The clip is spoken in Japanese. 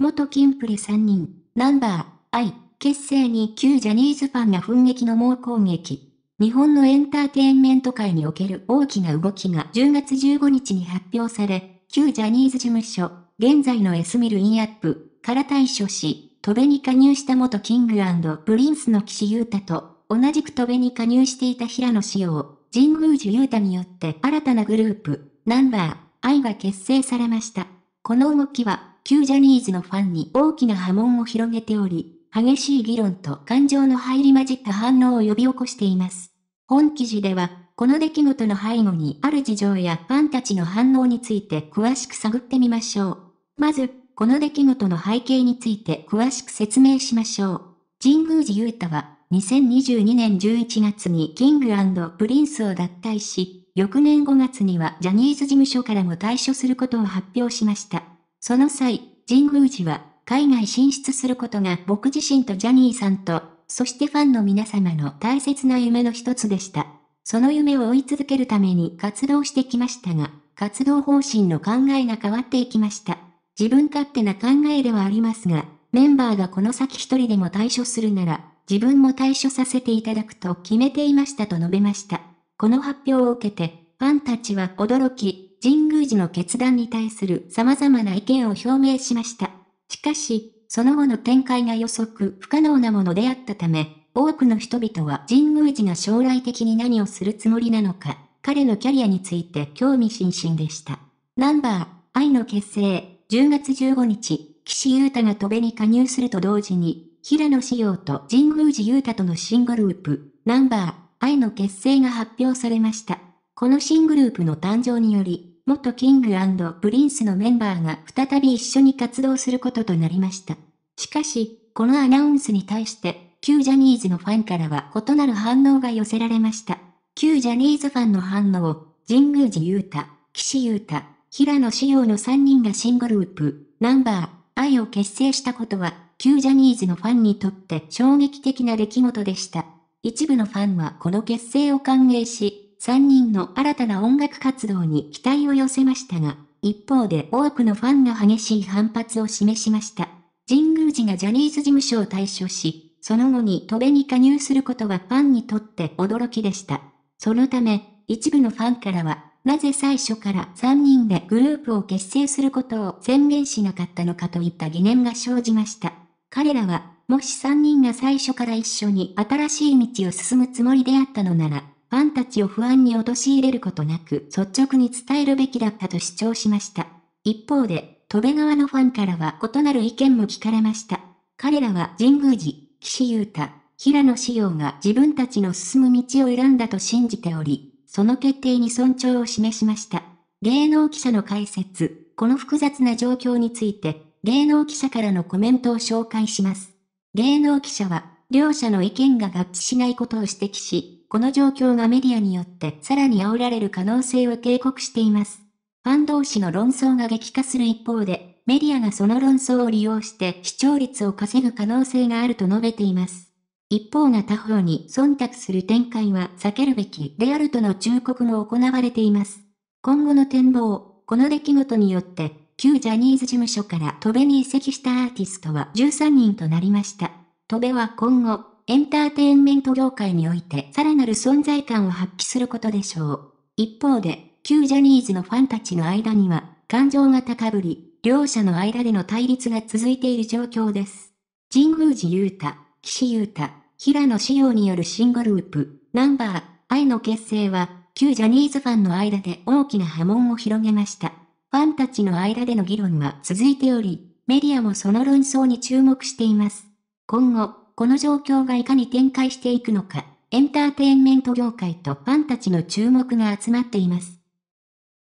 元金プリ3人、ナンバー、イ、結成に旧ジャニーズファンが奮撃の猛攻撃。日本のエンターテインメント界における大きな動きが10月15日に発表され、旧ジャニーズ事務所、現在のエスミルインアップ、から対処し、戸辺に加入した元キングプリンスの岸優太と、同じく戸辺に加入していた平野志耀、神宮寺優太によって新たなグループ、ナンバー、愛が結成されました。この動きは、旧ジャニーズのファンに大きな波紋を広げており、激しい議論と感情の入り混じった反応を呼び起こしています。本記事では、この出来事の背後にある事情やファンたちの反応について詳しく探ってみましょう。まず、この出来事の背景について詳しく説明しましょう。神宮寺勇太は、2022年11月にキングプリンスを脱退し、翌年5月にはジャニーズ事務所からも退所することを発表しました。その際、神宮寺は、海外進出することが僕自身とジャニーさんと、そしてファンの皆様の大切な夢の一つでした。その夢を追い続けるために活動してきましたが、活動方針の考えが変わっていきました。自分勝手な考えではありますが、メンバーがこの先一人でも対処するなら、自分も対処させていただくと決めていましたと述べました。この発表を受けて、ファンたちは驚き、事の決断に対する様々な意見を表明しました。しかし、その後の展開が予測不可能なものであったため、多くの人々は神宮寺が将来的に何をするつもりなのか、彼のキャリアについて興味津々でした。ナンバー、愛の結成、10月15日、岸優太が戸部に加入すると同時に、平野紫耀と神宮寺優太との新グループ、ナンバー、愛の結成が発表されました。この新グループの誕生により、元キングプリンスのメンバーが再び一緒に活動することとなりました。しかし、このアナウンスに対して、旧ジャニーズのファンからは異なる反応が寄せられました。旧ジャニーズファンの反応神宮寺勇太、岸優太、平野志陽の3人が新グループ、ナンバー、愛を結成したことは、旧ジャニーズのファンにとって衝撃的な出来事でした。一部のファンはこの結成を歓迎し、3人の新たな音楽活動に期待を寄せましたが、一方で多くのファンが激しい反発を示しました。神宮寺がジャニーズ事務所を退所し、その後に戸部に加入することはファンにとって驚きでした。そのため、一部のファンからは、なぜ最初から3人でグループを結成することを宣言しなかったのかといった疑念が生じました。彼らは、もし3人が最初から一緒に新しい道を進むつもりであったのなら、ファンたちを不安に陥れることなく率直に伝えるべきだったと主張しました。一方で、戸部川のファンからは異なる意見も聞かれました。彼らは神宮寺、岸優太、平野紫耀が自分たちの進む道を選んだと信じており、その決定に尊重を示しました。芸能記者の解説、この複雑な状況について、芸能記者からのコメントを紹介します。芸能記者は、両者の意見が合致しないことを指摘し、この状況がメディアによってさらに煽られる可能性を警告しています。ファン同士の論争が激化する一方で、メディアがその論争を利用して視聴率を稼ぐ可能性があると述べています。一方が他方に忖度する展開は避けるべきであるとの忠告も行われています。今後の展望、この出来事によって、旧ジャニーズ事務所から戸部に移籍したアーティストは13人となりました。戸部は今後、エンターテインメント業界においてさらなる存在感を発揮することでしょう。一方で、旧ジャニーズのファンたちの間には、感情が高ぶり、両者の間での対立が続いている状況です。神宮寺雄太、岸優太、平野紫耀による新グループ、ナンバー、愛の結成は、旧ジャニーズファンの間で大きな波紋を広げました。ファンたちの間での議論は続いており、メディアもその論争に注目しています。今後、この状況がいかに展開していくのか、エンターテインメント業界とファンたちの注目が集まっています。